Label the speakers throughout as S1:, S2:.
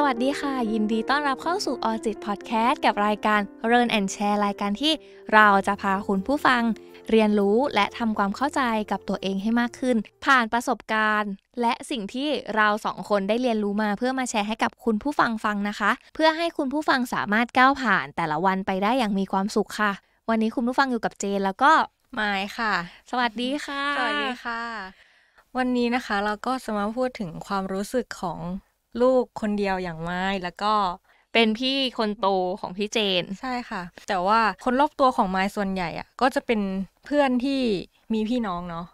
S1: สวัสดีค่ะ ยินดีต้อนรับเข้าสู่ออจิตพอดแคสต์กับรายการเรียนแอนแชร์รายการที่เราจะพาคุณผู้ฟัง เรียนรู้และทำความเข้าใจกับตัวเองให้มากขึ้น ผ่านประสบการณ์ และสิ่งที่เราสองคนได้เรียนรู้มา เพื่อมาแชร์ให้กับคุณผู้ฟังฟังนะคะ เพื่อให้คุณผู้ฟังสามารถก้าวผ่านแต่ละวันไปได้อย่างมีความสุขค่ะ วันนี้คุณผู้ฟังอยู่กับเจนแล้วก็ไม์ค่ะ สวัสดีค่ะสวัสดีค่ะ วันนี้นะคะเราก็จะมาพูดถึงความรู้สึกของลูกคนเดียวอย่างไม้ แล้วก็เป็นพี่คนโตของพี่เจนใช่ค่ะ แต่ว่าคนรอบตัวของไม้ส่วนใหญ่อะก็จะเป็นเพื่อนที่มีพี่น้องเนาะ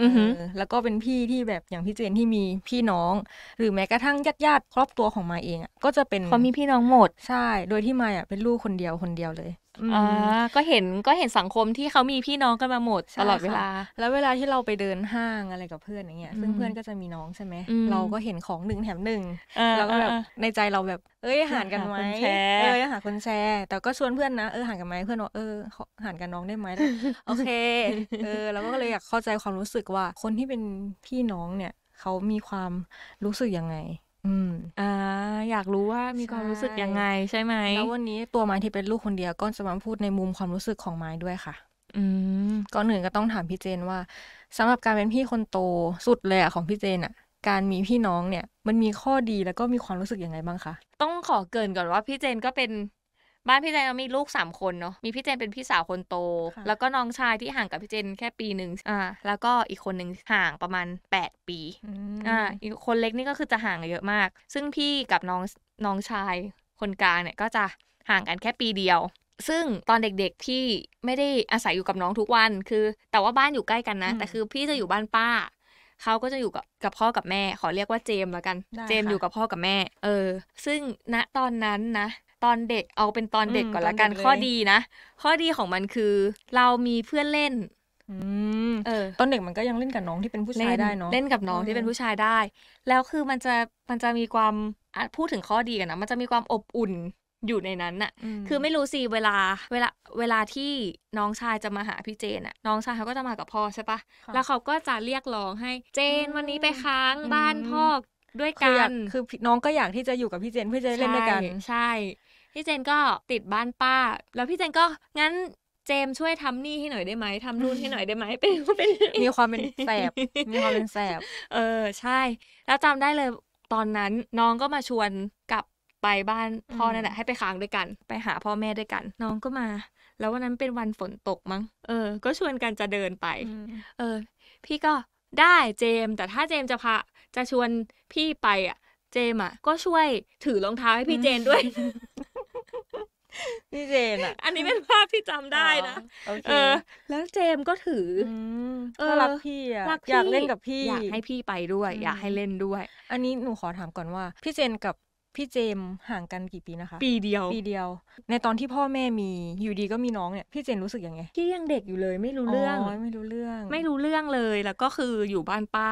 S1: ออืแล้วก็เป็นพี่ที่แบบอย่างพี่เจนที่มีพี่น้อง หรือแม้กระทั่งญาติญาติครอบตัวของไม้เองอ่ะก็จะเป็นเขามีพี่น้องหมดใช่ โดยที่ไม้อ่ะเป็นลูกคนเดียวคนเดียวเลยอ่าก็เห็นก็เห็นสังคมที่เขามีพี่น้องกันมาหมดตลอดเวลาแล้วเวลาที่เราไปเดินห้างอะไรกับเพื่อนอย่างเงี้ยซึ่งเพื่อนก็จะมีน้องใช่ไหมเราก็เห็นของหนึ่งแถมหนึ่งเราก็แบบในใจเราแบบเอ้ยหารกันไหมเอ้ยหาคนแชร์แต่ก็ชวนเพื่อนนะ เออหารกันไหมเพื่อนบอกเออหารกันน้องได้ไหมโอเคเออเราก็เลยอยากเข้าใจความรู้สึกว่า คนที่เป็นพี่น้องเนี่ยเขามีความรู้สึกยังไงอืมอ่าอยากรู้ว่ามีความรู้สึกยังไง ใช่ไหมแล้ววันนี้ตัวไม้ที่เป็นลูกคนเดียวก็จะมาพูดในมุมความรู้สึกของไม้ด้วยค่ะ อืมก่อนหนึ่งก็ต้องถามพี่เจนว่า สำหรับการเป็นพี่คนโตสุดเลยอะของพี่เจนอะการมีพี่น้องเนี่ย มันมีข้อดีแล้วก็มีความรู้สึกยังไงบ้างคะต้องขอเกินก่อนว่าพี่เจนก็เป็นบ้านพี่เจนมีลูกสามคนเนาะมี พี่เจนเป็นพี่สาวคนโต แล้วก็น้องชายที่ห่างกับพี่เจนแค่ปีหนึ่งอ่าแล้วก็อีกคนหนึ่งห่างประมาณ 8 ปีอ่าอีกคนเล็กนี่ก็คือจะห่างเยอะมาก ซึ่งพี่กับน้องน้องชายคนกลางเนี่ย ก็จะห่างกันแค่ปีเดียว ซึ่งตอนเด็กๆพี่ไม่ได้อาศัยอยู่กับน้องทุกวัน คือ แต่ว่าบ้านอยู่ใกล้กันนะแต่คือพี่จะอยู่บ้านป้าเขาก็จะอยู่กับกับพ่อกับแม่ ขอเรียกว่าเจมแล้วกันเจมอยู่กับพ่อกับแม่ เออ ซึ่งณตอนนั้นนะตอนเด็กเอาเป็นตอนเด็กก่อนละกันข้อดีนะข้อดีของมันคือ เรามีเพื่อนเล่นเออ ตอนเด็กมันก็ยังเล่นกับน้องที่เป็นผู้ชายได้เนาะเล่นกับน้องที่เป็นผู้ชายได้ แล้วคือมันจะมันจะมีความพูดถึงข้อดีกันนะมันจะมีความอบอุ่นอยู่ในนั้นน่ะ คือไม่รู้สิเวลา เวลาเวลาที่น้องชายจะมาหาพี่เจนอะน้องชายเขาก็จะมากับพ่อใช่ปะแล้วเขาก็จะเรียกร้องให้เจนวันนี้ไปค้างบ้านพ่อด้วยกันคือน้องก็อยากที่จะอยู่กับพี่เจนเพื่อจะเล่นด้วยกันใช่พี่เจนก็ติดบ้านป้า แล้วพี่เจนก็งั้นเจมช่วยทำนี่ให้หน่อยได้ไหมทำนู่นให้หน่อยได้ไหมเป็นเป็นมีความเป็นแสบมีความเป็นแสบเออ ใช่ แล้วจำได้เลยตอนนั้นน้องก็มาชวนกลับไปบ้านพ่อนั่นแหละให้ไปค้างด้วยกัน ไปหาพ่อแม่ด้วยกัน น้องก็มา แล้ววันนั้นเป็นวันฝนตกมั้ง เออ ก็ชวนกันจะเดินไป เออ พี่ก็ได้เจม แต่ถ้าเจมจะพาจะชวนพี่ไปอ่ะ เจมอ่ะก็ช่วยถือรองเท้าให้พี่เจนด้วยพี่เจนอ่ะอันนี้เป็นภาพที่จำได้นะอโอเคเออแล้วเจมก็ถืออเออรักพี่อ่ะอยากเล่นกับพี่ อยากให้พี่ไปด้วย อยากให้เล่นด้วย อันนี้หนูขอถามก่อนว่า พี่เจนกับพี่เจมห่างกันกี่ปีนะคะ ปีเดียว ปีเดียว ในตอนที่พ่อแม่มี อยู่ดีก็มีน้องเนี่ย พี่เจนรู้สึกยังไง พี่ยังเด็กอยู่เลย ไม่รู้เรื่องไม่รู้เรื่อง ไม่รู้เรื่องเลย แล้วก็คืออยู่บ้านป้า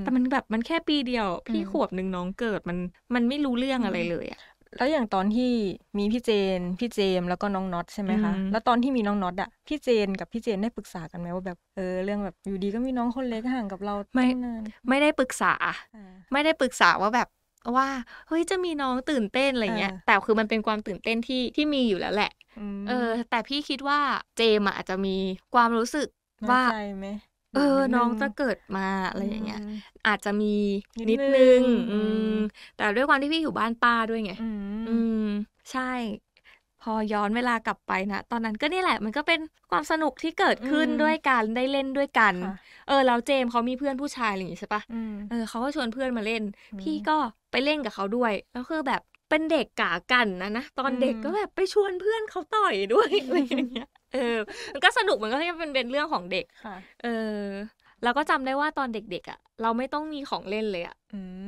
S1: แต่มันแบบมันแค่ปีเดียว พี่ขวบหนึ่งน้องเกิดมันมันไม่รู้เรื่องอะไรเลยอะแล้วอย่างตอนที่มีพี่เจน พี่เจม แล้วก็น้องน็อตใช่ไหมคะ แล้วตอนที่มีน้องน็อตอะพี่เจนกับพี่เจนได้ปรึกษากันไหมว่าแบบเออ เรื่องแบบอยู่ดีก็มีน้องคนเล็กห่างกับเราไม่ไม่ได้ปรึกษาไม่ได้ปรึกษาว่าแบบว่าเฮ้ยจะมีน้องตื่นเต้นอะไรเงี้ยแต่คือมันเป็นความตื่นเต้นที่ที่มีอยู่แล้วแหละเออแต่พี่คิดว่าเจมอาจจะมีความรู้สึกว่าเออน้องจะเกิดมาอะไรอย่างเงี้ยอาจจะมีนิดนึงอืมแต่ด้วยความที่พี่อยู่บ้านป้าด้วยไงอืมใช่ พอย้อนเวลากลับไปนะตอนนั้นก็นี่แหละ มันก็เป็นความสนุกที่เกิดขึ้นด้วยกันได้เล่นด้วยกัน เออแล้วเจมเขามีเพื่อนผู้ชายอะไรอย่างงี้ใช่ปะเออ เขาก็ชวนเพื่อนมาเล่น พี่ก็ไปเล่นกับเขาด้วยแล้วคือแบบเป็นเด็กกากันนะนะตอนเด็กก็แบบไปชวนเพื่อนเขาต่อยด้วยอะไรอย่างเงี้ยเออ มันก็สนุกมันก็จะเป็นเป็นเรื่องของเด็กเออเราก็จำได้ว่าตอนเด็กๆอ่ะเราไม่ต้องมีของเล่นเลยอ่ะ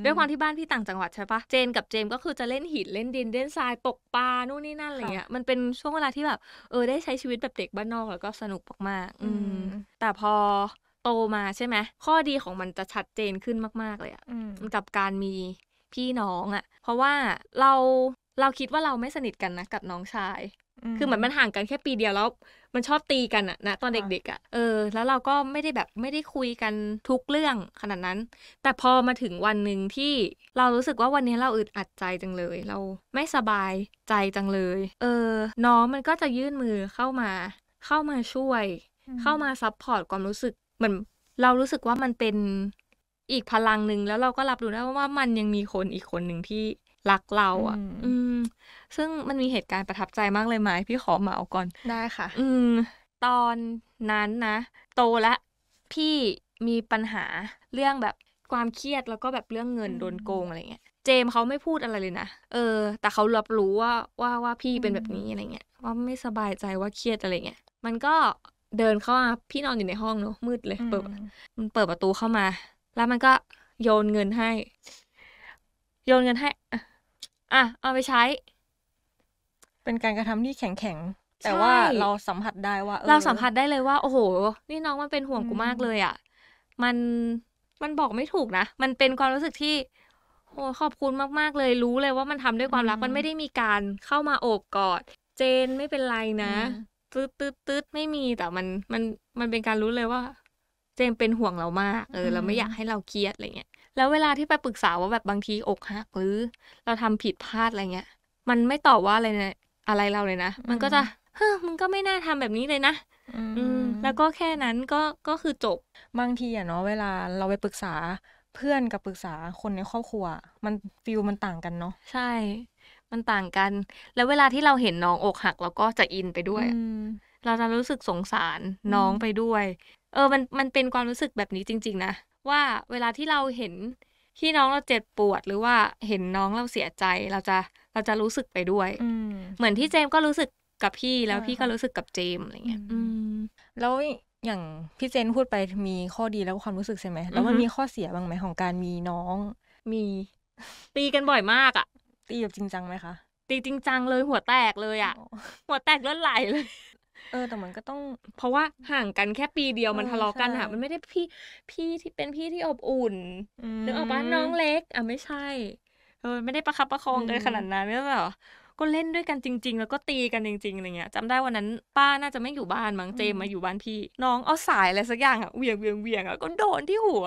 S1: ด้วยความที่บ้านพี่ต่างจังหวัดใช่ปะเจนกับเจมก็คือจะเล่นหินเล่นดินเล่นทรายตกปลานู่นนี่นั่นอะไรเงี้ยมันเป็นช่วงเวลาที่แบบเออได้ใช้ชีวิตแบบเด็กบ้านนอกแล้วก็สนุกมากๆอืมแต่พอโตมาใช่ไหมข้อดีของมันจะชัดเจนขึ้นมากๆ เลยอ่ะกับการมีพี่น้องอ่ะราะว่าเราเราคิดว่าเราไม่สนิทกันนะกับน้องชาย คือเหมือนมันห่างกันแค่ปีเดียวแล้วมันชอบตีกันอะนะตอนเด็กๆอะเออแล้วเราก็ไม่ได้แบบไม่ได้คุยกันทุกเรื่องขนาดนั้น แต่พอมาถึงวันหนึ่งที่เรารู้สึกว่าวันนี้เราอึดอัดใจจังเลย เราไม่สบายใจจังเลย เออน้องมันก็จะยื่นมือเข้ามา เข้ามาช่วยเข้ามาซับพอร์ตความรู้สึกเหมือนเรารู้สึกว่ามันเป็นอีกพลังหนึ่งแล้วเราก็รับรู้ได้ว่ามันยังมีคนอีกคนหนึ่งที่รักเราอ่ะ อืมซึ่งมันมีเหตุการณ์ประทับใจมากเลยไหมพี่ขอเหมาก่อน ได้ค่ะอืมตอนนั้นนะ โตแล้ว พี่มีปัญหาเรื่องแบบความเครียดแล้วก็แบบเรื่องเงินโดนโกงอะไรเงี้ย เจมเขาไม่พูดอะไรเลยนะ เออ แต่เขารับรู้ว่าว่าว่าพี่เป็นแบบนี้อะไรเงี้ยว่าไม่สบายใจว่าเครียดอะไรเงี้ย มันก็เดินเข้ามาพี่นอนอยู่ในห้องเนอะมืดเลย เปิดมันเปิดประตูเข้ามาแล้วมันก็โยนเงินให้ โยนเงินให้อ่ะเอาไปใช้ เป็นการกระทำที่แข็งแข็ง
S2: แต่ว่าเราส
S1: ัมผัสได้ว่า เราสัมผัสได้เลยว่าโอ้โหนี่น้องมันเป็นห่วงกูมากเลย อ่ะมันมันบอกไม่ถูกนะมันเป็นความรู้สึกที่โอ้ขอบคุณมาก ๆเลยรู้เลยว่ามันทำด้วยความรักมันไม่ได้มีการเข้ามาโอบกอดเจนไม่เป็นไรนะตืดตืดตืดไม่มีแต่มันมันมันเป็นการรู้เลยว่าเจมเป็นห่วงเรามาก เออเราไม่อยากให้เราเครียดอะไรเงี้ยแล้วเวลาที่ไปปรึกษาว่าแบบบางทีอกหักหรือเราทำผิดพลาดอะไรเงี้ยมันไม่ตอบว่าอะไรนะอะไรเราเลยนะมันก็จะเฮ้ยมันก็ไม่น่าทำแบบนี้เลยนะอืมแล้วก็แค่นั้นก็ก็คือจบบางทีอะเนาะเวลาเราไปปรึกษาเพื่อนกับปรึกษาคนในครอบครัว มันฟิลมันต่างกันเนาะใช่ มันต่างกัน แล้วเวลาที่เราเห็นน้องอกหักเราก็จะอินไปด้วยเราจะรู้สึกสงสารน้องไปด้วย เออ มันมันเป็นความรู้สึกแบบนี้จริง ๆ นะ ว่า เวลาที่เราเห็นที่น้องเราเจ็บปวดหรือว่าเห็นน้องเราเสียใจ เราจะเราจะรู้สึกไปด้วยเหมือนที่เจมก็รู้สึกกับพี่ แล้วพี่ก็รู้สึกกับเจมอะไรเงี้ยแล้วอย่างพี่เจนพูดไปมีข้อดีแล้วความรู้สึกใช่ไหมแล้วมันมีข้อเสียบ้างไหมของการมีน้อง มีตีกันบ่อยมากอะตีแบบจริงจังไหมคะตีจริงจังเลย หัวแตกเลยอ่ะหัวแตกเลือดไหลเลยเออ แต่มันก็ต้องเพราะว่าห่างกันแค่ปีเดียวมันทะเลาะกันอะมันไม่ได้พี่พี่ที่เป็นพี่ที่อบอุ่น นึกออกปะน้องเล็ก อ่ะ ไม่ใช่ เออ ไม่ได้ประคับประคองกันขนาดนั้นไม่ใช่หรอก็เล่นด้วยกันจริง ๆ แล้วก็ตีกันจริงๆอะไรเงี้ยจำได้วันนั้น ป้าน่าจะไม่อยู่บ้านมั้งเจมมาอยู่บ้านพี่น้องเอาสายอะไรสักอย่างอะเวียงเวียงเวียงอะก็โดนที่หัว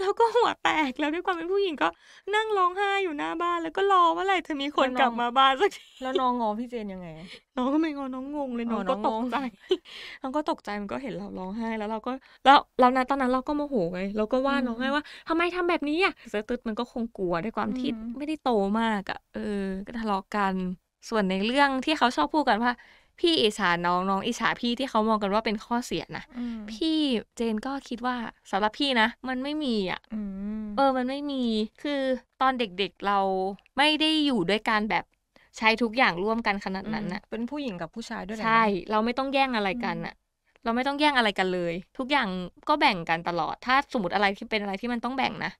S1: แล้วก็หัวแตกแล้วด้วยความเป็นผู้หญิงก็ นั่งร้องไห้อยู่หน้าบ้านแล้วก็รอว่าอะไรเธอมีคนกลับมาบ้านสักทีแล้วน้องงอพี่เจนยังไง น้องก็ไม่งอน้องงงเลยน้องก็ตกใจน้องก็ตกใจมันก็เห็นเราร้องไห้แล้วเราก็แล้วเราวนะตอนนั้นเราก็โมโหไงเราก็ว่าน้องให้ว่าทำไมทำแบบนี้อะเซตึดมันก็คงกลัวด้วยความที่ไม่ได้โตมากอะเออก็ทะเลาะกันส่วนในเรื่องที่เขาชอบพูดกันว่า พี่อิจฉาน้องน้องอิจฉาพี่ที่เขามองกันว่าเป็นข้อเสียนะพี่เจนก็คิดว่าสำหรับพี่นะมันไม่มีอ่ะเออมันไม่มีคือตอนเด็กๆเราไม่ได้อยู่ด้วยกันแบบใช้ทุกอย่างร่วมกันขนาดนั้นนะเป็นผู้หญิงกับผู้ชายด้วยใช่ เราไม่ต้องแย่งอะไรกันอะเราไม่ต้องแย่งอะไรกันเลย ทุกอย่างก็แบ่งกันตลอด ถ้าสมมติอะไรที่เป็นอะไรที่มันต้องแบ่งนะ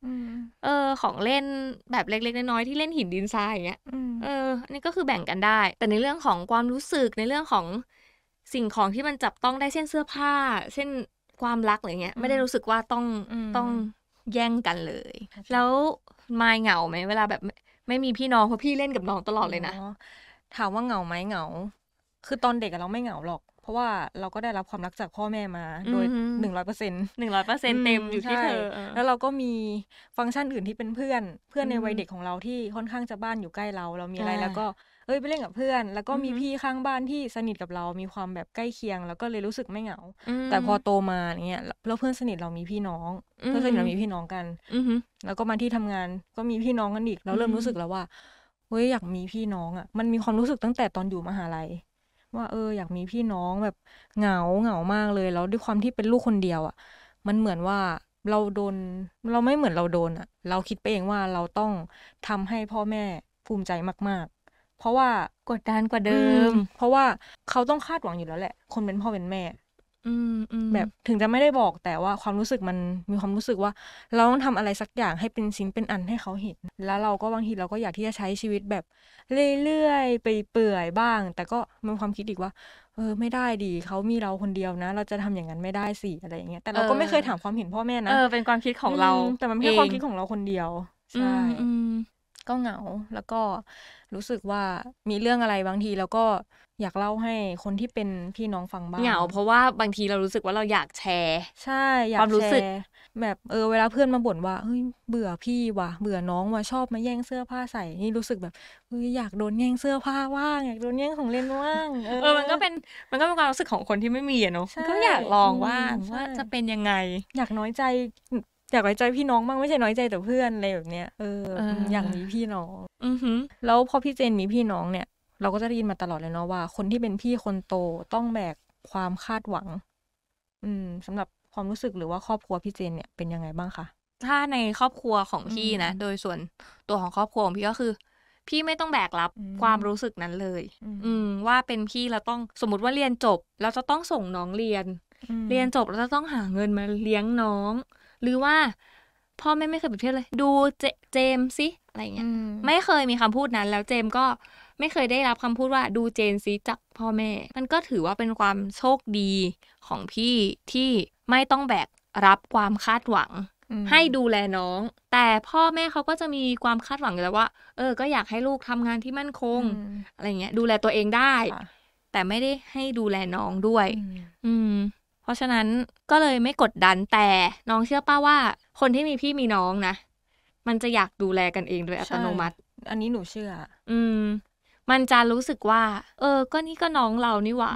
S1: เออ ของเล่นแบบเล็กๆน้อยๆที่เล่นหินดินทรายอย่างเงี้ยเออนนี่ก็คือแบ่งกันได้ แต่ในเรื่องของความรู้สึกในเรื่องของสิ่งของที่มันจับต้องได้เส้นเสื้อผ้าเส้นความรักอะไรเงี้ยไม่ได้รู้สึกว่าต้องต้องแย่งกันเลย แล้วมายเหงาไหมเวลาแบบ ไม่มีพี่น้องเพราะพี่เล่นกับน้องตลอดเลยนะถามว่าเหงาไหมเหงา คือตอนเด็กเราไม่เหงาหรอกเพราะว่าเราก็ได้รับความรักจากพ่อแม่มาโดยหนึ่งร้อยเปอร์เซ็นต์หนึ่งร้อยเปอร์เซ็นต์เต็มอยู่ที่เธอแล้วเราก็มีฟังก์ชันอื่นที่เป็นเพื่อน เพื่อนในวัยเด็กของเราที่ค่อนข้างจะบ้านอยู่ใกล้เราเรามีอะไรแล้วก็เอ้ยไปเล่นกับเพื่อน แล้วก็มีพี่ข้างบ้านที่สนิทกับเรามีความแบบใกล้เคียงแล้วก็เลยรู้สึกไม่เหงา แต่พอโตมาเนี่ยแล้วเพื่อนสนิทเรามีพี่น้องเพื่อนสนิทเรามีพี่น้องกันแล้วก็มาที่ทำงานก็มีพี่น้องกันอีก เราเริ่มรู้สึกแล้วว่าเฮ้ยอยากมีพี่น้องอ่ะมันมีความรู้สึกตั้งแต่ตอนอยู่มหาลัยว่าเอออยากมีพี่น้องแบบเหงาเหงามากเลยแล้วด้วยความที่เป็นลูกคนเดียวอะ่ะ มันเหมือนว่าเราโดนเราไม่เหมือนเราโดนอะ่ะ เราคิดไปเองว่าเราต้องทำให้พ่อแม่ภูมิใจมากๆ เพราะว่ากดดันกว่าเดิม เพราะว่าเขาต้องคาดหวังอยู่แล้วแหละคนเป็นพ่อเป็นแม่แบบถึงจะไม่ได้บอกแต่ว่าความรู้สึกมันมีความรู้สึกว่าเราต้องทำอะไรสักอย่างให้เป็นชิ้นเป็นอันให้เขาเห็น แล้วเราก็บางทีเราก็อยากที่จะใช้ชีวิตแบบ เรื่อยๆไปเปื่อยบ้าง แต่ก็มีความคิดอีกว่าเออไม่ได้ดีเขามีเราคนเดียวนะ เราจะทำอย่างนั้นไม่ได้สิอะไรอย่างเงี้ยแต่เราก็ไม่เคยถามความเห็นพ่อแม่นะเออเป็นความคิดของเรา แต่มันไม่ใช่ความคิดของเราคนเดียวใช่ก็เหงา แล้วก็รู้สึกว่ามีเรื่องอะไรบางทีแล้วก็อยากเล่าให้คนที่เป็นพี่น้องฟังบ้างเหงาเพราะว่าบางทีเรารู้สึกว่าเราอยากแชร์ใช่อยากความรู้สึก แบบเออเวลาเพื่อนมาบ่นว่าเฮ้ยเบื่อพี่ว่ะเบื่อน้องว่ะชอบมาแย่งเสื้อผ้าใส่นี่รู้สึกแบบเฮ้ยอยากโดนแย่งเสื้อผ้าว่างอยากโดนแย่งของเล่นว่างเออมันก็เป็นมันก็เป็นความรู้สึกของคนที่ไม่มีอะเนาะก็อยากลองว่างว่าจะเป็นยังไง อยากน้อยใจอยากไว้ใจพี่น้องบ้างไม่ใช่น้อยใจแต่เพื่อนอะไรแบบเนี้ยเอออย่างมีพี่น้อง อือฮึแล้วพอพี่เจนมีพี่น้องเนี่ยเราก็จะได้ยินมาตลอดเลยเนาะว่า คนที่เป็นพี่คนโตต้องแบกความคาดหวัง อืม สำหรับความรู้สึกหรือว่าครอบครัวพี่เจนเนี่ยเป็นยังไงบ้างคะถ้าในครอบครัวของพี่นะ โดยส่วนตัวของครอบครัวของพี่ก็คือ พี่ไม่ต้องแบกรับความรู้สึกนั้นเลย อืมว่าเป็นพี่เราต้องสมมติว่าเรียนจบ เราจะต้องส่งน้องเรียน เรียนจบเราจะต้องหาเงินมาเลี้ยงน้องหรือว่าพ่อแม่ไม่เคยเปรียบเทียบเลย ดูเจเจมสิอะไรเงี้ยไม่เคยมีคำพูดนั้น แล้วเจมก็ไม่เคยได้รับคำพูดว่า ดูเจนซิจากพ่อแม่ มันก็ถือว่าเป็นความโชคดีของพี่ที่ไม่ต้องแบก รับความคาดหวัง ให้ดูแลน้อง แต่พ่อแม่เขาก็จะมีความคาดหวังอยู่แล้วว่า เออก็อยากให้ลูกทำงานที่มั่นคงออะไรเงี้ยดูแลตัวเองได้ แต่ไม่ได้ให้ดูแลน้องด้วยอืมเพราะฉะนั้นก็เลยไม่กดดันแต่น้องเชื่อป้าว่า คนที่มีพี่มีน้องนะมันจะอยากดูแลกันเองโดยอัตโนมัติ อันนี้หนูเชื่อ อืมมันจะรู้สึกว่า เออก็นี่ก็น้องเรานี่หว่า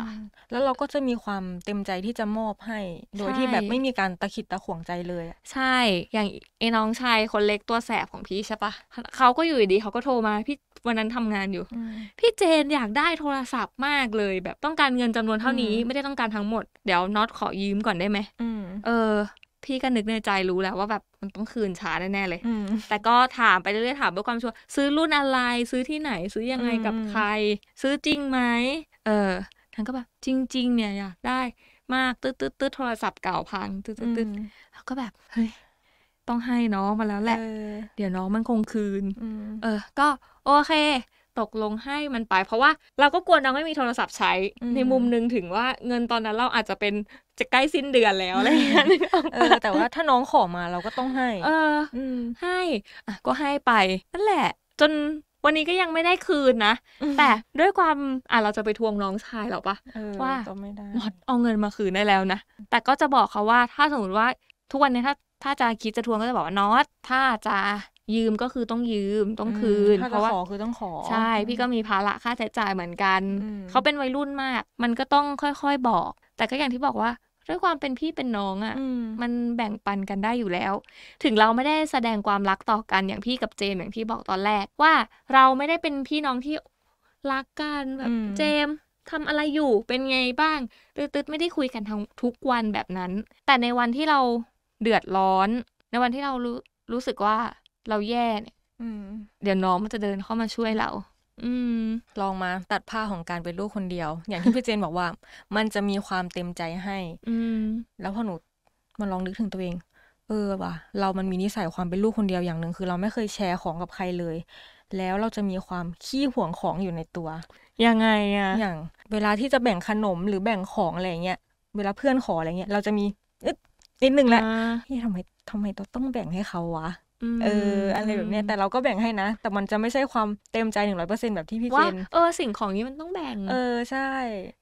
S1: แล้วเราก็จะมีความเต็มใจที่จะมอบให้ โดยที่แบบไม่มีการตะขิดตะขวงใจเลยใช่ อย่างไอ้น้องชายคนเล็กตัวแสบของพี่ใช่ปะเขาก็อยู่ดีเขาก็โทรมา พี่วันนั้นทำงานอยู่พี่เจนอยากได้โทรศัพท์มากเลย แบบต้องการเงินจำนวนเท่านี้ ไม่ได้ต้องการทั้งหมดเดี๋ยวน็อตขอยืมก่อนได้ไหมเออพี่ก็นึกในใจรู้แล้ว ว่าแบบมันต้องคืนช้าแน่ๆเลย แต่ก็ถามไปเรื่อยๆ ถามด้วยความชัวร์ซื้อรุ่นอะไรซื้อที่ไหนซื้อยังไงกับใคร ซื้อจริงไหม เออทั้งก็แบบ จริงๆ เนี่ยอยากได้ มากตืดตืดตืดโทรศัพท์เก่าพังตืดตืดแล้วก็แบบ เฮ้ย ต้องให้น้องมาแล้วแหละเดี๋ยวน้องมันคงคืนเออ ก็โอเค ตกลงให้มันไป เพราะว่า เราก็กลัวน้องไม่มีโทรศัพท์ใช้ในมุมนึงถึงว่าเงินตอนนั้นเราอาจจะเป็นจะใกล้สิ้นเดือนแล้วอะไรเงี้ยแต่ว่าถ้าน้องขอมาเราก็ต้องให้ เออให้ ก็ให้ไป นั่นแหละ จนวันนี้ก็ยังไม่ได้คืนนะ แต่ด้วยความอ่ะเราจะไปทวงน้องชายหรอปะว่าหมดเอาเงินมาคืนได้แล้วนะ แต่ก็จะบอกเขาว่าถ้าสมมติว่าทุกวันนี้ถ้าถ้าจะคิดจะทวงก็จะบอกว่านอต ถ้าจะยืมก็คือต้องยืมต้องคืน เพราะว่าขอคือต้องขอ ใช่พี่ก็มีภาระค่าใช้จ่ายเหมือนกัน เขาเป็นวัยรุ่นมาก มันก็ต้องค่อยๆบอก แต่ก็อย่างที่บอกว่าด้วยความเป็นพี่เป็นน้องอะ่ะมันแบ่งปันกันได้อยู่แล้ว ถึงเราไม่ได้แสดงความรักต่อกันอย่างพี่กับเจมอย่างที่บอกตอนแรกว่า เราไม่ได้เป็นพี่น้องที่รักกันแบบเจมทำอะไรอยู่เป็นไงบ้างตืดๆไม่ได้คุยกันทั้งทุกวันแบบนั้น แต่ในวันที่เราเดือดร้อน ในวันที่เรารู้รู้สึกว่าเราแย่เนี่ยเดี๋ยวน้องมันจะเดินเข้ามาช่วยเราอืม ลองมาตัดผ้าของการเป็นลูกคนเดียว อย่างที่พี่เจนบอกว่า มันจะมีความเต็มใจให้ อืแล้วพอหนูมันลองนึกถึงตัวเอง เออว่ะเรามันมีนิสัยความเป็นลูกคนเดียวอย่างหนึ่ง คือเราไม่เคยแชร์ของกับใครเลย แล้วเราจะมีความขี้หวงของอยู่ในตัวยังไงอะอย่าง เวลาที่จะแบ่งขนมหรือแบ่งของอะไรเงี้ย เวลาเพื่อนขออะไรเงี้ยเราจะมีนิดนึงแหละที่ทำไมทำไมต้องแบ่งให้เขาวะเอออะไรแบบเนี้ยแต่เราก็แบ่งให้นะ แต่มันจะไม่ใช่ความเต็มใจหนึ่งร้อยเปอร์เซ็นแบบที่พี่เจนเออ สิ่งของนี้มันต้องแบ่ง เออ ใช่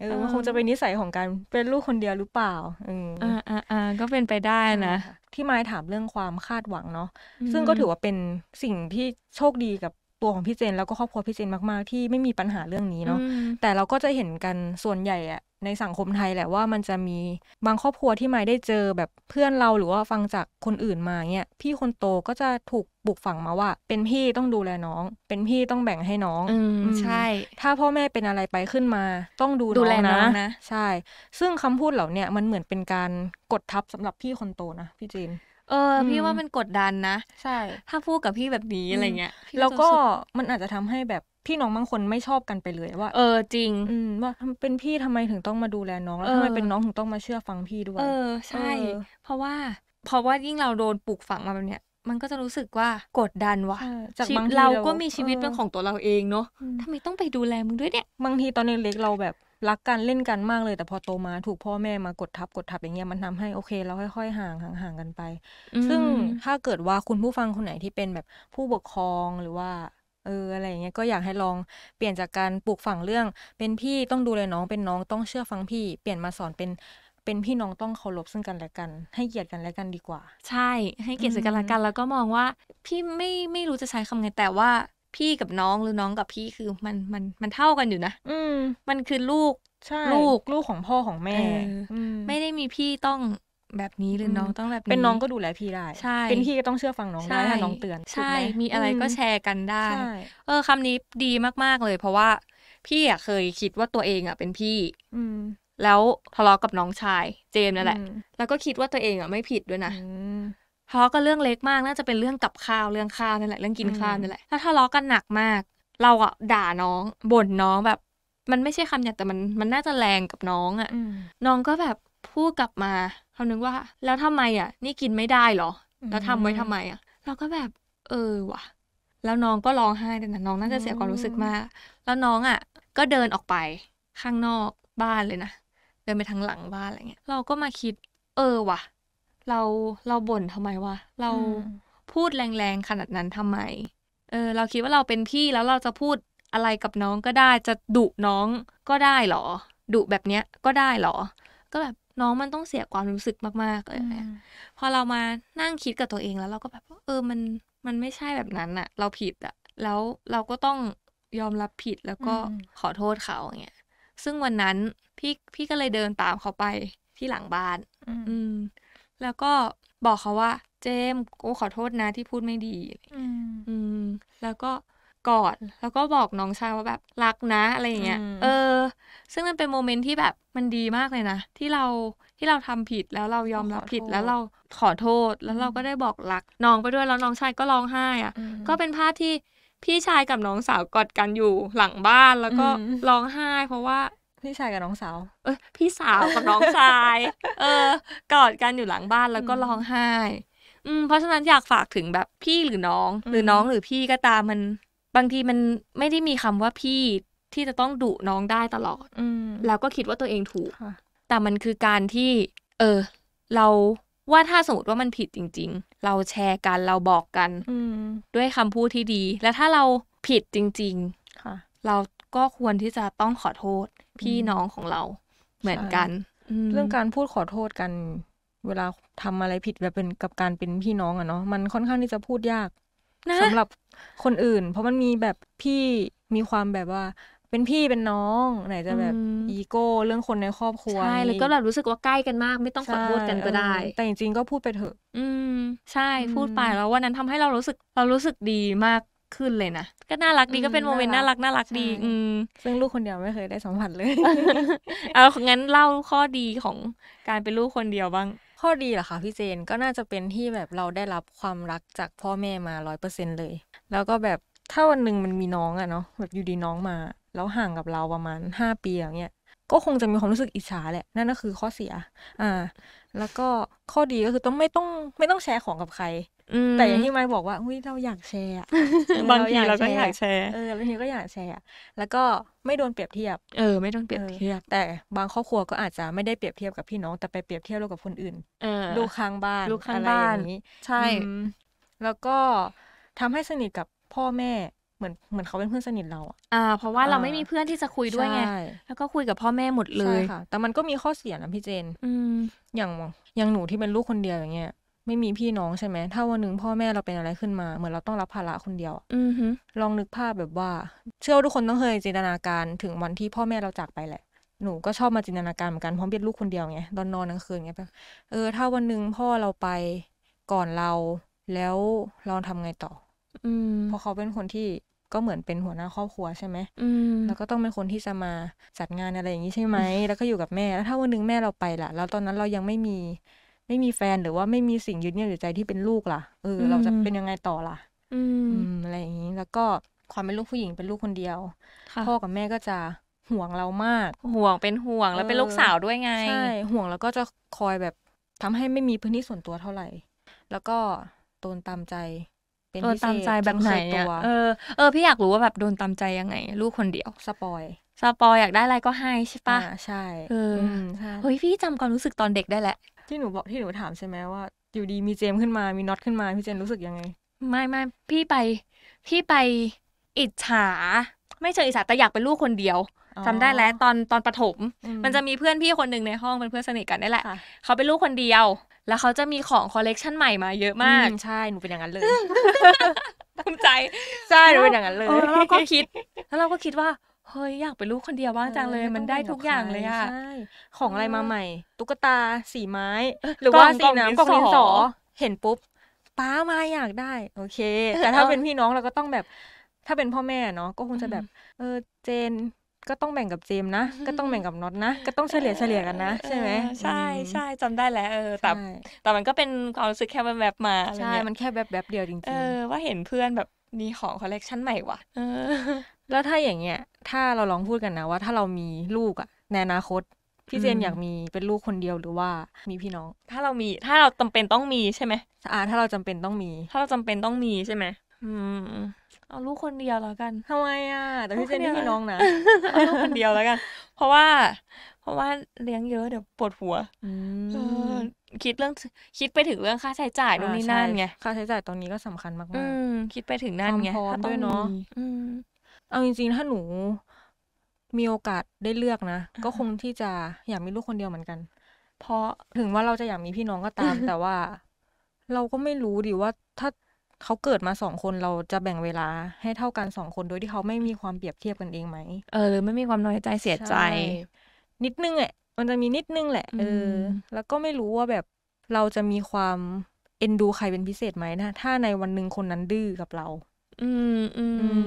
S1: เออมันคงจะเป็นนิสัยของการเป็นลูกคนเดียวหรือเปล่าอืออ่าอ่าก็เป็นไปได้นะ ที่ไม้ถามเรื่องความคาดหวังเนาะซึ่งก็ถือว่าเป็นสิ่งที่โชคดีกับตัวของพี่เจนแล้วก็ครอบครัวพี่เจนมาก ๆ ที่ไม่มีปัญหาเรื่องนี้เนาะแต่เราก็จะเห็นกันส่วนใหญ่อะในสังคมไทยแหละว่ามันจะมีบางครอบครัวที่ไม่ได้เจอแบบเพื่อนเราหรือว่าฟังจากคนอื่นมาเนี่ยพี่คนโตก็จะถูกปลูกฝังมาว่า เป็นพี่ต้องดูแลน้อง เป็นพี่ต้องแบ่งให้น้องอืใช่ ถ้าพ่อแม่เป็นอะไรไปขึ้นมา ต้องดูดูแลน้องนะใช่ ซึ่งคำพูดเหล่าเนี้ยมันเหมือนเป็นการกดทับสำหรับพี่คนโตนะพี่เจนเออพี่ว่ามันกดดันนะ ใช่ ถ้าพูดกับพี่แบบนี้ อะไรเงี้ยแล้วก็มันอาจจะทำให้แบบพี่น้องบางคนไม่ชอบกันไปเลย ว่าเออจริงว่าเป็นพี่ทำไมถึงต้องมาดูแลน้องแล้วทำไมเป็นน้องถึงต้องมาเชื่อฟังพี่ด้วย เออใช่ เพราะว่า เพราะว่ายิ่งเราโดนปลูกฝังมาแบบเนี้ยมันก็จะรู้สึกว่ากดดันว่ะจากบางเราก็มีชีวิตเป็นของตัวเราเองเนาะทำไมต้องไปดูแลมึงด้วยเนี่ยบางทีตอนเล็กเราแบบรักกัน เล่นกันมากเลยแต่พอโตมาถูกพ่อแม่มากดทับกดทับอย่างเงี้ยมันทำให้โอเคเรา ค่อยๆ ห่างห่างกันไป ซึ่งถ้าเกิดว่าคุณผู้ฟังคนไหนที่เป็นแบบผู้ปกครองหรือว่าเอออะไรอย่างเงี้ยก็อยากให้ลองเปลี่ยนจากการปลูกฝังเรื่อง เป็นพี่ต้องดูแลน้องเป็นน้องต้องเชื่อฟังพี่ เปลี่ยนมาสอนเป็นเป็นพี่น้องต้องเคารพซึ่งกันและกัน ให้เกียรติกันและกันดีกว่า ใช่ให้เกียรติซึ่งกันและกันแล้วก็มองว่าพี่ไม่ไม่รู้จะใช้คำไงแต่ว่าพี่กับน้องหรือน้องกับพี่คือมันมันมันเท่ากันอยู่นะอืมมันคือลูกลูกลูกของพ่อของแม่ไม่ได้มีพี่ต้องแบบนี้หรือน้องต้องแบบเป็นน้องก็ดูแลพี่ได้ใช่เป็นพี่ก็ต้องเชื่อฟังน้องได้ถ้าน้องเตือนใช่ มีอะไรก็แชร์กันได้ เออคำนี้ดีมากๆเลย เพราะว่าพี่อ่ะเคยคิดว่าตัวเองอ่ะเป็นพี่ อืแล้วทะเลาะกับน้องชาย เจมนั่นแหละ แล้วก็คิดว่าตัวเองอ่ะไม่ผิดด้วยนะทะเลาะกันเรื่องเล็กมาก น่าจะเป็นเรื่องกับข้าว เรื่องข้าวนั่นแหละ เรื่องกินข้าวนั่นแหละถ้าทะเลาะกันหนักมาก เราอะด่าน้อง บ่นน้องแบบ มันไม่ใช่คำหยาบแต่มัน มันน่าจะแรงกับน้องอะน้องก็แบบพูดกลับมาคำนึงว่าแล้วทำไมอะนี่กินไม่ได้เหรอ แล้วทำไว้ทำไมอะเราก็แบบ เออว่ะ แล้วน้องก็ร้องไห้แต่นะน้องน่าจะเสียความรู้สึกมาก แล้วน้องอะก็เดินออกไปข้างนอกบ้านเลยนะ เดินไปทางหลังบ้านอะไรเงี้ย เราก็มาคิดเออว่ะเราเราบ่นทำไมวะเราพูดแรงๆขนาดนั้นทำไมเออ เราคิดว่าเราเป็นพี่แล้วเราจะพูดอะไรกับน้องก็ได้จะดุน้องก็ได้หรอดุแบบเนี้ยก็ได้หรอ ก็แบบน้องมันต้องเสียความรู้สึกมากๆเงี้ยพอเรามานั่งคิดกับตัวเองแล้ว เราก็แบบเออมันมันไม่ใช่แบบนั้นอะเราผิดอะแล้วเราก็ต้องยอมรับผิดแล้วก็ขอโทษเขาเงี้ยซึ่งวันนั้นพี่พี่ก็เลยเดินตามเขาไปที่หลังบ้านอืมแล้วก็บอกเขาว่าเจมกูขอโทษนะที่พูดไม่ดีอืมแล้วก็กอดแล้วก็บอกน้องชายว่าแบบรักนะอะไรอย่างเงี้ยเออ ซึ่งมันเป็นโมเมนต์ที่แบบมันดีมากเลยนะ ที่เราที่เราทำผิดแล้วเรายอมรับผิดแล้วเราขอโทษแล้วเราก็ได้บอกรักน้องไปด้วยแล้วน้องชายก็ร้องไห้อ่ะก็เป็นภาพที่พี่ชายกับน้องสาวกอดกันอยู่หลังบ้านแล้วก็ร้องไห้ เพราะว่าพี่ชายกับน้องสาว เอ้ยพี่สาวกับน้องชาย เออ กอดกันอยู่หลังบ้านแล้วก็ร้องไห้ อืมเพราะฉะนั้นอยากฝากถึงแบบพี่หรือน้อง หรือน้องหรือพี่ก็ตามมัน บางทีมันไม่ได้มีคำว่าพี่ที่จะต้องดุน้องได้ตลอด อืแล้วก็คิดว่าตัวเองถูก แต่มันคือการที่ เออ เราว่าถ้าสมมติว่ามันผิดจริง ๆ เราแชร์กันเราบอกกันด้วยคำพูดที่ดี และถ้าเราผิดจริงๆเราก็ควรที่จะต้องขอโทษพี่น้องของเรา เหมือนกัน เรื่องการพูดขอโทษกัน เวลาทำอะไรผิดแบบเป็นกับการเป็นพี่น้องอะเนาะมันค่อนข้างที่จะพูดยากนะสำหรับคนอื่น เพราะมันมีแบบพี่มีความแบบว่า เป็นพี่เป็นน้อง ไหนจะแบบอีโก้เรื่องคนในครอบครัวใช่แล้วก็แบบรู้สึกว่าใกล้กันมาก ไม่ต้องขอโทษกันก็ได้ แต่จริงๆก็พูดไปเถอะ อืม ใช่พูดไปแล้ววันนั้นทำให้เรารู้สึกเรารู้สึกดีมากขึ้นเลยนะก็น่ารักดีก็เป็นโมเมนต์น่ารักน่ารักดีอืซึ่งลูกคนเดียวไม่เคยได้สัมผัสเลยเอางั้นเล่าข้อดีของการเป็นลูกคนเดียวบ้างข้อดีเหรอคะพี่เจนก็น่าจะเป็นที่แบบเราได้รับความรักจากพ่อแม่มาร้อยเปอร์เซ็นเลย แล้วก็แบบถ้าวันหนึ่งมันมีน้องอะเนาะแบบอยู่ดีน้องมา แล้วห่างกับเราประมาณห้าปีอย่างเงี้ยก็คงจะมีความรู้สึกอิจฉาแหละนั่นก็คือข้อเสียอ่าแล้วก็ข้อดีก็คือต้องไม่ต้องไม่ต้องแชร์ของกับใครแต่อย่างที่ไม้บอกว่าอุ้ยเราอยากแชร์บางทีเราก็อยากแชร์เออบางทีก็อยากแชร์แล้วก็ไม่โดนเปรียบเทียบ เออ ไม่ต้องเปรียบเทียบ แต่บางครอบครัวก็อาจจะไม่ได้เปรียบเทียบกับพี่น้อง แต่ไปเปรียบเทียบกับคนอื่นลูกค้างบ้านลูกค้างบ้านนี้ ใช่ แล้วก็ทำให้สนิทกับพ่อแม่เหมือนเหมือนเขาเป็นเพื่อนสนิทเราอะอ่า เพราะว่าเราไม่มีเพื่อนที่จะคุยด้วยไง แล้วก็คุยกับพ่อแม่หมดเลใช่ยค่ะ แต่มันก็มีข้อเสียนะพี่เจน อือย่างอย่างหนูที่เป็นลูกคนเดียวอย่างเงี้ยไม่มีพี่น้องใช่ไหม ถ้าวันหนึ่งพ่อแม่เราเป็นอะไรขึ้นมา เหมือนเราต้องรับภาระคนเดียวอะอืลองนึกภาพแบบว่าเชื่อทุกคนต้องเคยจินตนาการถึงวันที่พ่อแม่เราจากไปแหละหนูก็ชอบมาจินตนาการเหมือนกันเพราะเป็นลูกคนเดียวไงตอนนอนกลางคืนไงเออถ้าวันหนึ่งพ่อเราไปก่อนเราแล้วเราทำไงต่อเพราะเขาเป็นคนที่ก็เหมือนเป็นหัวหน้าครอบครัวใช่ไหมแล้วก็ต้องเป็นคนที่จะมาจัดงานอะไรอย่างนี้ใช่ไหมแล้วก็อยู่กับแม่แล้วถ้าวันนึงแม่เราไปล่ะแล้วตอนนั้นเรายังไม่มี ไม่มีแฟนหรือว่าไม่มีสิ่งยึดเหนี่ยวยู่ใจที่เป็นลูกล่ะเออเราจะเป็นยังไงต่อล่ะอืมอะไรอย่างนี้ แล้วก็ความเป็นลูกผู้หญิงเป็นลูกคนเดียวพ่อกับแม่ก็จะห่วงเรามาก ห่วงเป็นห่วงแล้วเป็นลูกสาวด้วยไงใช่ห่วงแล้วก็จะคอยแบบทำให้ไม่มีพื้นที่ส่วนตัวเท่าไหร่ แล้วก็โดนตามใจเป็นพิเศษตามใจแบบไหนเออ เออ พี่อยากรู้ว่าแบบโดนตามใจยังไง ลูกคนเดียว สปอย สปอยอยากได้อะไรก็ให้ใช่ปะใช่ เออเฮ้ยพี่จำความรู้สึกตอนเด็กได้แหละที่หนูบอกที่หนูถามใช่ไหมว่าอยู่ดีมีเจมขึ้นมา มีน็อตขึ้นมาพี่เจนรู้สึกยังไง ไม่ไม่พี่ไป พี่ไปอิจฉา ไม่เชิงอิจฉาแต่อยากเป็นลูกคนเดียวจาได้แล้วตอนตอนประถม มันจะมีเพื่อนพี่คนหนึ่งในห้องเป็นเพื่อนสนิทกันนี่แหละเขาเป็นลูกคนเดียวแล้วเขาจะมีของคอลเลกชันใหม่มาเยอะมากใช่หนูเป็นอย่างนั้นเลยภูมิใจใช่หนูเป็นอย่างนั้นเลยแล้วเราก็คิดแล้วเราก็คิดว่าเฮ้ยอยากเป็นลูกคนเดียวบ้างจังเลยมันได้ทุกอย่างเลยอะของอะไรมาใหม่ ตุ๊กตาสีไม้ หรือว่าสีน้ำกองดินสอเห็นปุ๊บป้ามาอยากได้ โอเค แต่ถ้าเป็นพี่น้องเราก็ต้องแบบ ถ้าเป็นพ่อแม่เนาะก็คงจะแบบ เออเจนก็ต้องแบ่งกับเจมนะก็ต้องแบ่งกับน็อตนะ ก็ต้องเฉลี่ยเฉลี่ยกันนะ ใช่ไหมใช่ใช่จำได้แล้วเออแต่แต่มันก็เป็นความรู้สึกแค่แบบแบบมาใช่มันแค่แบบแบบเดียวจริงๆเออว่าเห็นเพื่อนแบบมีของคอลเลกชันใหม่ว่ะแล้วถ้าอย่างเงี้ย ถ้าเราลองพูดกันนะว่าถ้าเรามีลูกอะในอนาคต พี่เจนอยากมีเป็นลูกคนเดียวหรือว่ามีพี่น้อง ถ้าเรามีถ้าเราจำเป็นต้องมีใช่ไหมอ่าถ้าเราจำเป็นต้องมี ถ้าเราจำเป็นต้องมีใช่ไหมอืมเอาลูกคนเดียวแล้วกันทำไมอ่ะ แต่พี่เจนนี่มีน้องนะเอาลูกคนเดียวแล้วกัน เพราะว่า เพราะว่าเลี้ยงเยอะเดี๋ยวปวดหัวคิดเรื่อง คิดไปถึงเรื่องค่าใช้จ่ายตรงนี้นั่นไง ค่าใช้จ่ายตรงนี้ก็สำคัญมากๆคิดไปถึงนั่นไงถ้าต้องเนาะเอาจริงๆ ถ้าหนู มีโอกาสได้เลือกนะ ก็คงที่จะอยากมีลูกคนเดียวเหมือนกัน เพราะถึงว่าเราจะอยากมีพี่น้องก็ตาม แต่ว่า เราก็ไม่รู้ดิว่าถ้าเขาเกิดมาสองคนเราจะแบ่งเวลาให้เท่ากันสองคนโดยที่เขาไม่มีความเปรียบเทียบกันเองไหม เออหรือไม่มีความน้อยใจเสียใจ นิดนึงแหละมันจะมีนิดนึงแหละเออแล้วก็ไม่รู้ว่าแบบเราจะมีความเอ็นดูใครเป็นพิเศษไหมนะถ้าในวันหนึ่งคนนั้นดื้อกับเรา อืมอืม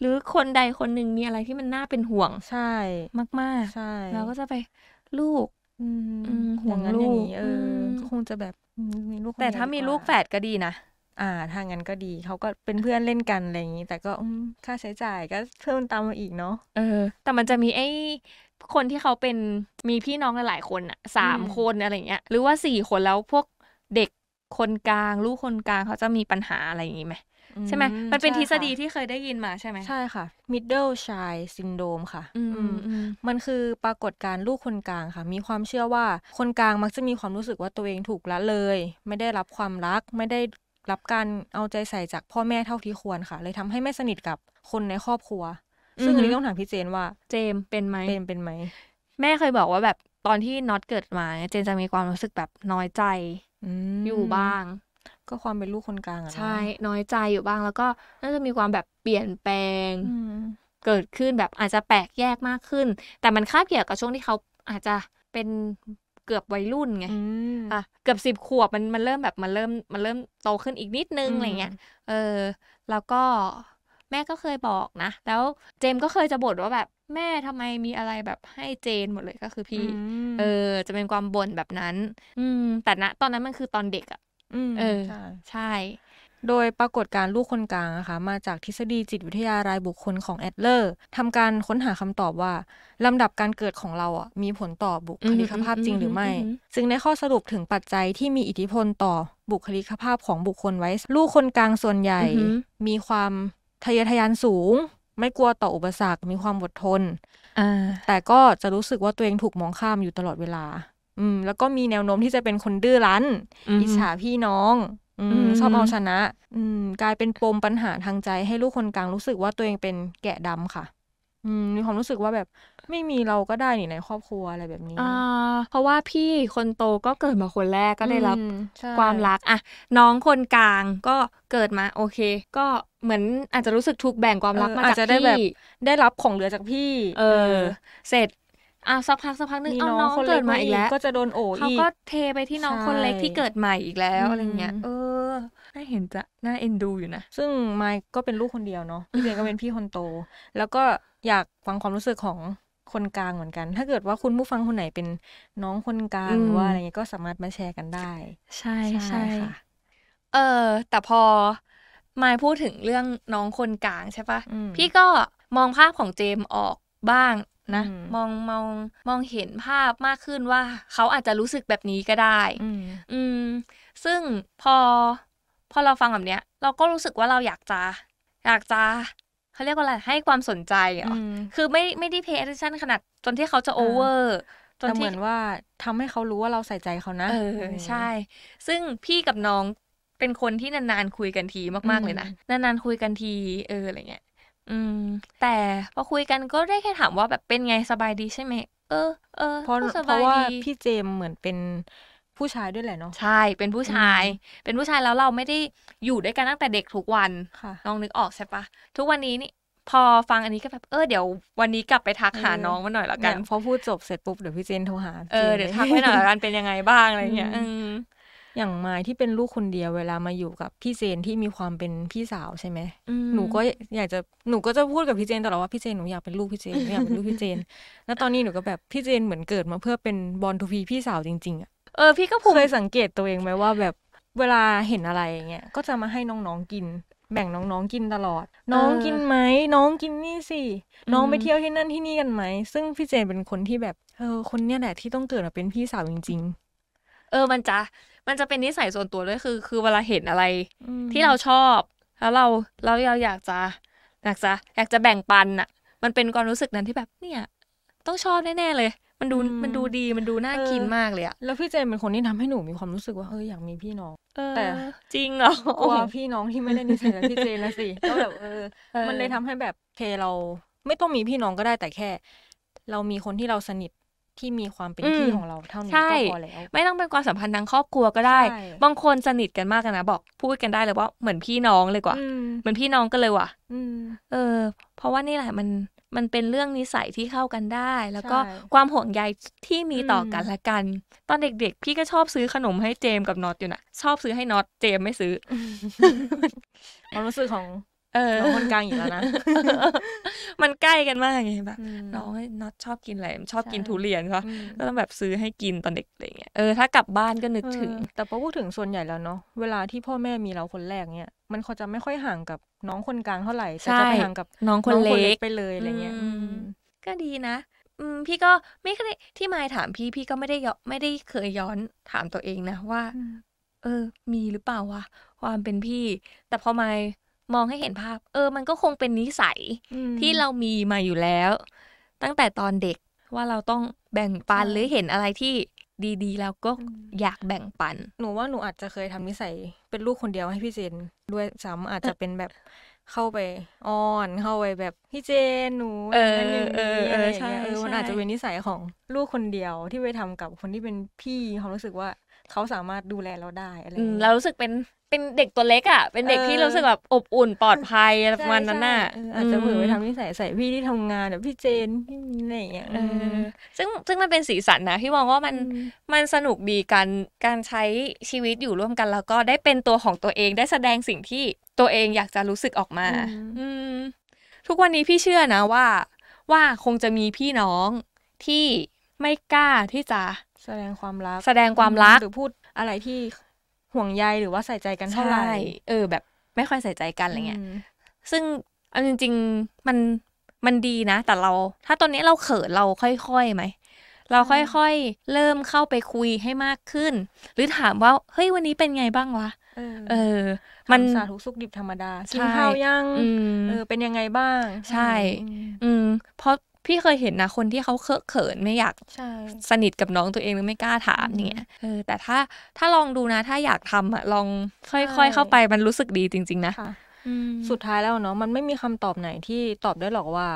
S1: หรือคนใดคนหนึ่งมีอะไรที่มันน่าเป็นห่วงใช่มากๆใช่เราก็จะไปลูกอห่วงลูกเออคงจะแบบมีลูกแต่ถ้ามีลูกแฝดก็ดีนะอ่า ถ้างั้นก็ดีเขาก็เป็นเพื่อนเล่นกันอะไรอย่างนี้ แต่ก็ค่าใช้จ่ายก็เพิ่มตามมาอีกเนาะเออ แต่มันจะมีไอ้คนที่เขาเป็นมีพี่น้องหลายๆคนอะสามคนอะไรเงี้ยหรือว่าสี่คนแล้วพวกเด็กคนกลาง ลูกคนกลางเขาจะมีปัญหาอะไรอย่างนี้ไหม ใช่ไหมมันเป็นทฤษฎีที่เคยได้ยินมาใช่ไหมใช่ค่ะ middle child syndrome ค่ะมันคือปรากฏการลูกคนกลางค่ะ มีความเชื่อว่าคนกลางมักจะมีความรู้สึกว่าตัวเองถูกละเลย ไม่ได้รับความรักไม่ได้รับการเอาใจใส่จากพ่อแม่เท่าที่ควรค่ะ เลยทำให้ไม่สนิทกับคนในครอบครัว ซึ่งอันนี้ต้องถามพี่เจนว่า เจมเป็นไหมเจมเป็นไหมแม่เคยบอกว่าแบบตอนที่น็อตเกิดมา เจนจะมีความรู้สึกแบบน้อยใจอยู่บ้าง ก็ความเป็นลูกคนกลางอะใช่น้อยใจอยู่บ้าง แล้วก็ น่าจะมีความแบบเปลี่ยนแปลงเกิดขึ้นแบบอาจจะแปลกแยกมากขึ้น แต่มันคาบเกี่ยวกับช่วงที่เขาอาจจะเป็นเกือบวัยรุ่นไง อ่ะ เกือบสิบขวบมันมันเริ่มแบบ มันเริ่มมันเริ่มโตขึ้นอีกนิดนึงอะไรเงี้ย เออ แล้วก็แม่ก็เคยบอกนะ แล้วเจมก็เคยจะบ่นว่าแบบ แม่ทำไมมีอะไรแบบให้เจนหมดเลยก็คือพี่ เออ จะเป็นความบ่นแบบนั้น อืม แต่ณตอนนั้นมันคือตอนเด็กอะ่ะเออ ใช่โดยปรากฏการลูกคนกลางนะคะมาจากทฤษฎีจิตวิทยา รายบุคคลของแอดเลอร์ทำการค้นหาคำตอบว่า ลำดับการเกิดของเราอ่ะมีผลต่อบุคลิกภาพจริงหรือไม่ ซึ่งในข้อสรุปถึงปัจจัยที่มีอิทธิพลต่อบุคลิกภาพของบุคคลไว้ ลูกคนกลางส่วนใหญ่ มีความทะเยอทะยานสูง ไม่กลัวต่ออุปสรรคมีความอดทนแต่ก็จะรู้สึกว่าตัวเองถูกมองข้ามอยู่ตลอดเวลา อืม แล้วก็มีแนวโน้มที่จะเป็นคนดื้อรั้นอิจฉาพี่น้องชอบเอาชนะกลายเป็นปมปัญหาทางใจ ให้ลูกคนกลางรู้สึกว่าตัวเองเป็นแกะดำค่ะมีความรู้สึกว่าแบบไม่มีเราก็ได้นี่ในครอบครัวอะไรแบบนี้อ่าเพราะว่าพี่คนโตก็เกิดมาคนแรกก็ได้รับความรักอ่ะน้องคนกลางก็เกิดมา โอเค ก็เหมือนอาจจะรู้สึกถูกแบ่งความรักมาจากพี่ได้แบบได้รับของเหลือจากพี่ เออเสร็จอ่วสักพักสักพักนึงเอาน้องเกิดมาอีกแล้วก็จะโดนโออีกเขาก็เทไปที่น้องคนเล็กที่เกิดใหม่อีกแล้วอะไรเงี้ย เออน่าเห็นจะน่าเอ็นดูอยู่นะซึ่งไมค์ก็เป็นลูกคนเดียวเนาะพี่เบนก็เป็นพี่คนโต แล้วก็อยากฟังความรู้สึกของคนกลางเหมือนกัน ถ้าเกิดว่าคุณผู้ฟังคนไหนเป็นน้องคนกลางหรือว่าอะไรเงี้ยก็สามารถมาแชร์กันได้ ใช่ใช่ค่ะเออ แต่พอไมค์พูดถึงเรื่องน้องคนกลางใช่ปะพี่ก็มองภาพของเจมออกบ้างนะมองมองมองเห็นภาพมากขึ้นว่าเขาอาจจะรู้สึกแบบนี้ก็ได้อืมซึ่งพอ พอเราฟังแบบเนี้ยเราก็รู้สึกว่าเราอยากจะ อยากจะเขาเรียกว่าอะไรให้ความสนใจอ่ะคือไม่ไม่ได้ pay attention ขนาดจนที่เขาจะโอเวอร์จนเหมือนว่าทำให้เขารู้ว่าเราใส่ใจเขานะ เออใช่ ซึ่งพี่กับน้องเป็นคนที่นานๆ คุยกันทีมากๆเลยนะ นานๆ คุยกันทีเอออะไรเงี้ยอืมแต่พอคุยกันก็ได้แค่ถามว่าแบบเป็นไงสบายดีใช่ไหมเออเออเพราะเพราะว่าพี่เจมเหมือนเป็น ผู้ชายด้วยแหละเนาะใช่เป็นผู้ชาย เป็นผู้ชายแล้วเราไม่ได้อยู่ด้วยกันตั้งแต่เด็กทุกวันน้องนึกออกใช่ปะทุกวันนี้นี่พอฟังอันนี้ก็แบบเออ เดี๋ยววันนี้กลับไปทักหาน้องมาหน่อยละกันพอพูดจบเสร็จปุ๊บเดี๋ยวพี่เจนโทรหาเออเดี๋ยวทักไปหน่อยละกันเป็นยังไงบ้างอะไรเงี้ยอย่างไม้ที่เป็นลูกคนเดียวเวลามาอยู่กับพี่เจนที่มีความเป็นพี่สาวใช่ไหม หนูก็อยากจะหนูก็จะพูดกับพี่เจน ตลอดว่าพี่เจน หนูอยากเป็นลูกพี่เจนอยากเป็นลูกพี่เจน แล้วตอนนี้หนูก็แบบพี่เจนเหมือนเกิดมาเพื่อเป็นบอลทูพีพี่สาวจริงๆอ่ะเออพี่ก็เคยสังเกตตัวเองไหมว่าแบบเวลาเห็นอะไรอย่างเงี้ยก็จะมาให้น้องๆกิน แบ่งน้องๆกินตลอด น้องกินไหมน้องกินนี่สิน้องไปเที่ยวที่นั่นที่นี่กันไหมซึ่งพี่เจนเป็นคนที่แบบ เออคนเนี้ยแหละที่ต้องเกิดมาเป็นพี่สาวจริง ๆ เออมันจะมันจะเป็นนิสัยส่วนตัวด้วยคือ คือเวลาเห็นอะไรที่เราชอบแล้วเราเราเราอยากจะอยากจะอยากจะแบ่งปันอะมันเป็นความรู้สึกนั้นที่แบบเนี่ย ต้องชอบแน่ๆเลย มันดูมันดูดีมันดูน่ากินมากเลยอะแล้วพี่เจมเป็นคนที่ทำให้หนูมีความรู้สึกว่าเอออยากมีพี่น้องแต่จริงเหรอกลัวพี่น้องที่ไม่ได้นิสัยแบบพี่เจนละสิก็แบบเออมันเลยทำให้แบบเคเราไม่ต้องมีพี่น้องก็ได้แต่แค่ เรามีคนที่เราสนิทที่มีความเป็นพี่ของเราเท่านี้ก็พอแล้วไม่ต้องเป็นความสัมพันธ์ทางครอบครัวก็ได้บางคนสนิทกันมากกันนะบอกพูดกันได้เลยว่าเหมือนพี่น้องเลยกว่าเหมือนพี่น้องกันเลยว่ะเออ เพราะว่านี่แหละ มันมันเป็นเรื่องนิสัยที่เข้ากันได้ แล้วก็ความห่วงใยที่มีต่อกันละกัน ตอนเด็กๆพี่ก็ชอบซื้อขนมให้เจมกับน็อตอยู่นะชอบซื้อให้น็อตเจมไม่ซื้อความรู้สึกของน้องคนกลางอยู่แล้วนะ มันใกล้กันมากไงแบบน้องน็อตชอบกินอะไรชอบกินทุเรียนเขาก็ต้องแบบซื้อให้กินตอนเด็กอะไรเงี้ย เออถ้ากลับบ้านก็นึกถึง แต่พอพูดถึงส่วนใหญ่แล้วเนาะเวลาที่พ่อแม่มีเราคนแรกเนี่ย มันเขาจะไม่ค่อยห่างกับน้องคนกลางเท่าไหร่แต่จะไปห่างกับน้องคนเล็กไปเลยอะไรเงี้ยก็ดีนะพี่ก็ไม่เคยที่มายถามพี่พี่ก็ไม่ได้ไม่ได้เคยย้อนถามตัวเองนะว่า เออ มีหรือเปล่าวะความเป็นพี่ แต่พอมายมองให้เห็นภาพ เออ มันก็คงเป็นนิสัย ที่เรามีมาอยู่แล้ว ตั้งแต่ตอนเด็กว่าเราต้องแบ่งปันหรือเห็นอะไรที่ดีๆแล้วก็อยากแบ่งปัน หนูว่าหนูอาจจะเคยทำนิสัย เป็นลูกคนเดียวให้พี่เจนด้วยซ้ำอาจจะเป็นแบบเข้าไปอ้อนเข้าไปแบบพี่เจน หนู เออเออเออใช่เออมันอาจจะเป็นนิสัยของลูกคนเดียวที่ไปทำกับคนที่เป็นพี่เขารู้สึกว่า เขาสามารถดูแลเราได้อะไรเรารู้สึกเป็นเป็นเด็กตัวเล็กอ่ะ เป็นเด็กที่รู้สึกแบบอบอุ่นปลอดภัยประมาณนั้นน่ะอาจจะเผือไปทำนิสัยใส่พี่ที่ทำงานแบบพี่เจนพี่นอะไรอย่างเงี้ยซึ่งซึ่งมันเป็นสีสันนะพี่มองว่ามันมันสนุกดีการการใช้ชีวิตอยู่ร่วมกัน แล้วก็ได้เป็นตัวของตัวเองได้แสดงสิ่งที่ตัวเองอยากจะรู้สึกออกมา อืทุกวันนี้พี่เชื่อนะว่า ว่าคงจะมีพี่น้องที่ไม่กล้าที่จะแสดงความรัก แสดงความรักหรือพูดอะไรที่ห่วงใยหรือว่าใส่ใจกันเท่าไหร่ เออแบบไม่ค่อยใส่ใจกันอะไรเงี้ย ซึ่งเอาจริง ๆ มันมันดีนะ แต่เราถ้าตอนนี้เราเขินเราค่อยๆไหม เราค่อยๆเริ่มเข้าไปคุยให้มากขึ้น หรือถามว่าเฮ้ยวันนี้เป็นไงบ้างวะ เออมันสาธุสุขดิบธรรมดากินข้าวยังเออเป็นยังไงบ้าง ใช่ อืมเพราะพี่เคยเห็นนะคนที่เขาเคอะเขินไม่อยาก สนิทกับน้องตัวเองหรือไม่กล้าถาม เนี่ยเออแต่ถ้าถ้าลองดูนะ ถ้าอยากทำอ่ะลองค่อยๆเข้าไปมันรู้สึกดีจริงๆ นะสุดท้ายแล้วเนาะมันไม่มีคำตอบไหนที่ตอบได้หรอกว่า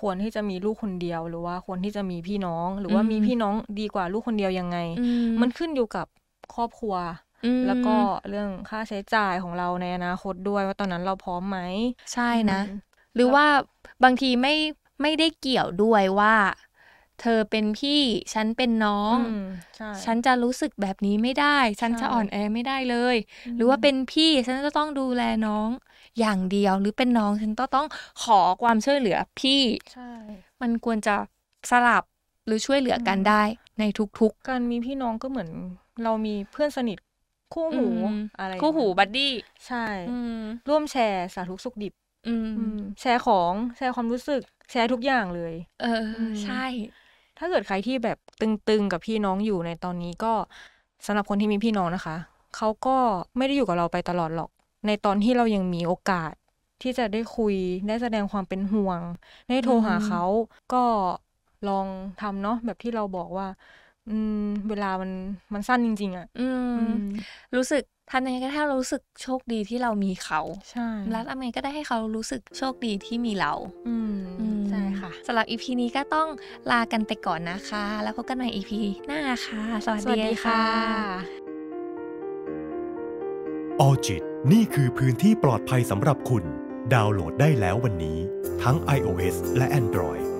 S1: ควรที่จะมีลูกคนเดียว หรือว่าควรที่จะมีพี่น้อง หรือว่ามีพี่น้องดีกว่าลูกคนเดียวยังไงมันขึ้นอยู่กับครอบครัวแล้วก็เรื่องค่าใช้จ่ายของเราในอนาคตด้วยว่าตอนนั้นเราพร้อมไหมใช่นะ หรือว่าบางทีไม่ไม่ได้เกี่ยวด้วยว่า เธอเป็นพี่ ฉันเป็นน้อง ฉันจะรู้สึกแบบนี้ไม่ได้ ฉันจะอ่อนแอไม่ได้เลย หรือว่าเป็นพี่ ฉันจะต้องดูแลน้องอย่างเดียวหรือเป็นน้อง ฉันต้องต้องขอความช่วยเหลือพี่มันควรจะสลับหรือช่วยเหลือกันได้ ในทุกๆ การมีพี่น้องก็เหมือน เรามีเพื่อนสนิทคู่หูอะไรคู่หูบัดดี้ใช่ร่วมแชร์สาธุสุขดิบอืมแชร์ของแชร์ความรู้สึก แชร์ทุกอย่างเลย เออใช่ ถ้าเกิดใครที่แบบตึงๆกับพี่น้องอยู่ในตอนนี้ก็สำหรับคนที่มีพี่น้องนะคะเขาก็ไม่ได้อยู่กับเราไปตลอดหรอก ในตอนที่เรายังมีโอกาส ที่จะได้คุยได้แสดงความเป็นห่วงได้โทรหาเขาก็ลองทำเนาะแบบที่เราบอกว่าอืม เวลามันมันสั้นจริงๆอ่ะ อืม รู้สึกทำยังไงก็ถ้รารู้สึกโชคดีที่เรามีเขา ใช่ รัฐอเมรงกาก็ได้ให้เขารู้สึกโชคดีที่มีเรา อืม ใช่ค่ะสำหรับอีพีนี้ก็ต้องลากันไปก่อนนะคะ แล้วพบกันใหม่อีพีหน้าค่ะ สวัสดีค่ะ ออจิต นี่คือพื้นที่ปลอดภัยสำหรับคุณ ดาวน์โหลดได้แล้ววันนี้ทั้ง iOS และ Android